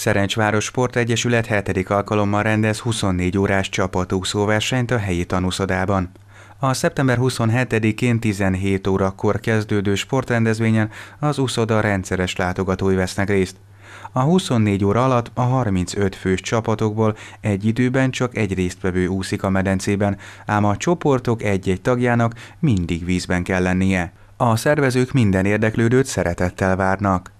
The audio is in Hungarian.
Szerencsváros Sport Egyesület 7. alkalommal rendez 24 órás csapatúszóversenyt a helyi tanúszodában. A szeptember 27-én 17 órakor kezdődő sportrendezvényen az úszoda rendszeres látogatói vesznek részt. A 24 óra alatt a 35 fős csapatokból egy időben csak egy résztvevő úszik a medencében, ám a csoportok egy-egy tagjának mindig vízben kell lennie. A szervezők minden érdeklődőt szeretettel várnak.